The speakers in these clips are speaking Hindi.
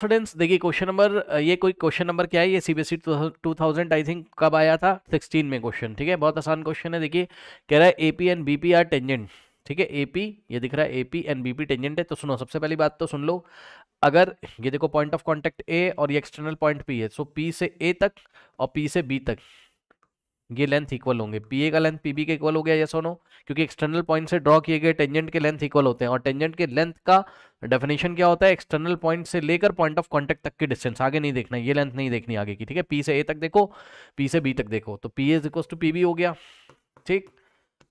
कॉन्फिडेंस देखिए क्वेश्चन नंबर ये कोई क्वेश्चन नंबर क्या है ये सीबीएसई टू आई थिंक कब आया था सिक्सटीन में क्वेश्चन ठीक है बहुत आसान क्वेश्चन है देखिए कह रहा है AP and BP are tangent ठीक है एपी ये दिख रहा है एपी एंड बीपी टेंजेंट है तो सुनो सबसे पहली बात तो सुन लो अगर ये देखो पॉइंट ऑफ कॉन्टेक्ट ए और ये एक्सटर्नल पॉइंट पी है सो पी से ए तक और पी से बी तक ये लेंथ इक्वल होंगे पी ए का लेंथ पी बी के इक्वल हो गया या सोनो क्योंकि एक्सटर्नल पॉइंट से ड्रॉ किए गए टेंजेंट के लेंथ इक्वल होते हैं और टेंजेंट के लेंथ का डेफिनेशन क्या होता है एक्सटर्नल पॉइंट से लेकर पॉइंट ऑफ कॉन्टेक्ट तक की डिस्टेंस आगे नहीं देखना ये लेंथ नहीं देखनी आगे की ठीक है पी से ए तक देखो पी से बी तक देखो तो P A equal to P B हो गया ठीक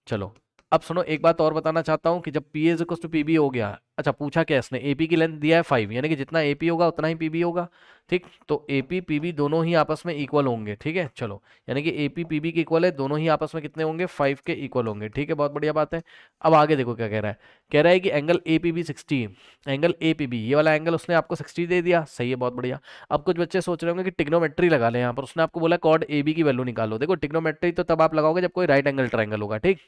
चलो अब सुनो एक बात और बताना चाहता हूँ कि जब पी एज टू पी हो गया अच्छा पूछा क्या इसने ए की लेंथ दिया है फाइव यानी कि जितना ए होगा उतना ही पी होगा ठीक तो ए पी दोनों ही आपस में इक्वल होंगे ठीक है चलो यानी कि ए पी के इक्वल है दोनों ही आपस में कितने होंगे फाइव के इक्वल होंगे ठीक है बहुत बढ़िया बात है अब आगे देखो क्या कह रहा है कह रहा है कि angle A P B sixty angle A P B ये वाला एंगल उसने आपको सिक्सटी दे दिया सही है बहुत बढ़िया अब कुछ बच्चे सोच रहे होंगे कि टिग्नोमेट्री लगा लें यहाँ पर उसने आपको बोला कॉड ए बी की वैल्यू निकालो देखो टिग्नोमेट्री तो तब आप लगाओगे जब कोई राइट एंगल ट्राइंगल होगा ठीक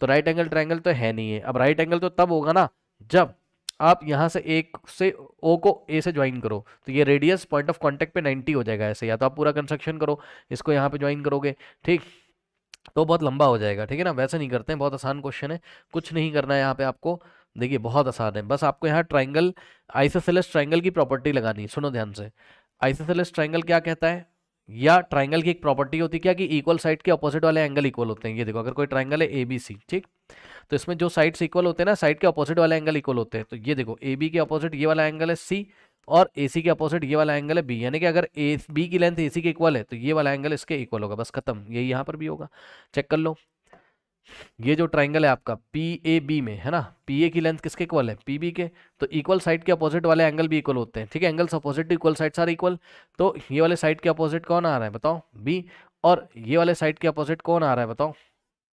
तो राइट एंगल ट्राइंगल तो है नहीं है अब राइट एंगल तो तब होगा ना जब आप यहाँ से एक से ओ को ए से ज्वाइन करो तो ये रेडियस पॉइंट ऑफ कॉन्टैक्ट पे 90 हो जाएगा ऐसे या तो आप पूरा कंस्ट्रक्शन करो इसको यहाँ पे ज्वाइन करोगे ठीक तो बहुत लंबा हो जाएगा ठीक है ना वैसे नहीं करते हैं बहुत आसान क्वेश्चन है कुछ नहीं करना है यहाँ पे आपको देखिए बहुत आसान है बस आपको यहाँ ट्राइंगल आइसोसेलेस ट्राइंगल की प्रॉपर्टी लगानी है सुनो ध्यान से आइसोसेलेस ट्राइंगल क्या कहता है या ट्राइंगल की एक प्रॉपर्टी होती क्या कि इक्वल साइड के अपोजिट वाले एंगल इक्वल होते हैं ये देखो अगर कोई ट्राइंगल है ए बी सी ठीक तो इसमें जो साइड्स इक्वल होते हैं ना साइड के अपोजिट वाले एंगल इक्वल होते हैं तो ये देखो ए बी के अपोजिट ये वाला एंगल है सी और ए सी के अपोजिट ये वाला एंगल है बी यानी कि अगर ए बी की लेंथ ए सी के इक्वल है तो ये वाला एंगल इसके इक्वल होगा बस खत्म यही यहाँ पर भी होगा चेक कर लो ये जो ट्राइंगल है आपका पी ए बी में है ना पी ए की लेंथ किसके इक्वल है पी बी के तो इक्वल साइड के अपोजिट वाले एंगल भी इक्वल होते हैं ठीक है एंगल्स अपोजिट इक्वल साइड सारे इक्वल तो ये वाले साइड के अपोजिट कौन आ रहा है बताओ बी और ये वाले साइड के अपोजिट कौन आ रहा है बताओ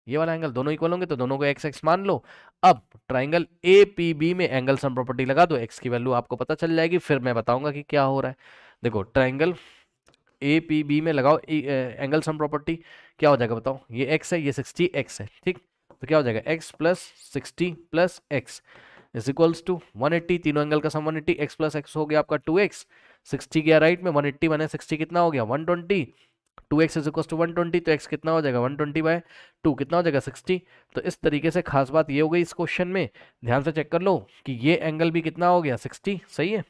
ये वाला एंगल दोनों इक्वल होंगे तो दोनों को एक्स एक्स मान लो अब ट्राइंगल ए पी बी में एंगल सम प्रॉपर्टी लगा दो एक्स की वैल्यू आपको पता चल जाएगी फिर मैं बताऊंगा कि क्या हो रहा है देखो ट्राइंगल ए पी बी में लगाओ एंगल सम प्रॉपर्टी क्या हो जाएगा बताओ ये एक्स है ये सिक्सटी एक्स है ठीक तो क्या हो जाएगा X plus sixty plus X is equals to one eighty तीनों एंगल का sum one eighty X plus X हो गया आपका टू एक्स सिक्सटी गया राइट में वन एट्टी माइनस सिक्सटी कितना हो गया one twenty two X is equal to one twenty तो एक्स कितना हो जाएगा वन ट्वेंटी बाय टू कितना हो जाएगा सिक्सटी तो इस तरीके से खास बात ये हो गई इस क्वेश्चन में ध्यान से चेक कर लो कि ये एंगल भी कितना हो गया सिक्सटी सही है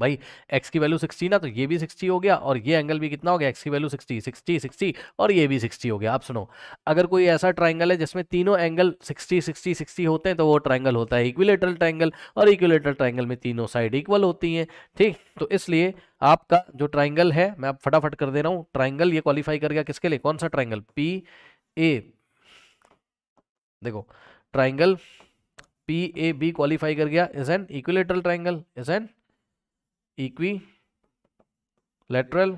भाई एक्स की वैल्यू सिक्सटी ना तो ये भी सिक्सटी हो गया और ये एंगल भी कितना हो गया एक्स की वैल्यू सिक्सटी सिक्सटी सिक्सटी और ये भी सिक्सटी हो गया आप सुनो अगर कोई ऐसा ट्राइंगल है जिसमें तीनों एंगल सिक्सटी सिक्सटी सिक्सटी होते हैं तो वो ट्राइंगल होता है इक्विलेटरल ट्राइंगल और इक्विलेटरल ट्राइंगल में तीनों साइड इक्वल होती हैं ठीक तो इसलिए आपका जो ट्राइंगल है मैं आप फटाफट कर दे रहा हूँ ट्राइंगल ये क्वालिफाई कर गया किसके लिए कौन सा ट्राइंगल पी ए देखो triangle P A B qualify कर गया is an equilateral triangle is an equi hmm, lateral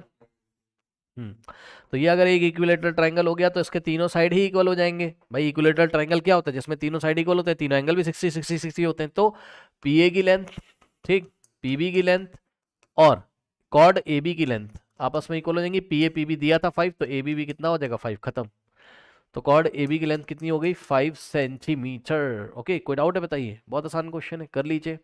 तो ये अगर एक इक्विलेटरल ट्राइंगल हो गया तो इसके तीनों साइड ही इक्वल हो जाएंगे भाई इक्विलेटरल ट्राइंगल क्या होता है जिसमें तीनों साइड इक्वल होते हैं तीनों एंगल भी सिक्सटी सिक्सटी सिक्सटी होते हैं तो पी ए की लेंथ ठीक पी बी की लेंथ और कॉर्ड ए बी की लेंथ आपस में इक्वल हो जाएंगी पी ए पी बी दिया था फाइव तो ए बी भी कितना हो जाएगा फाइव खत्म तो कॉर्ड ए बी की लेंथ कितनी हो गई फाइव सेंटीमीटर ओके कोई डाउट है बताइए बहुत आसान क्वेश्चन है कर लीजिए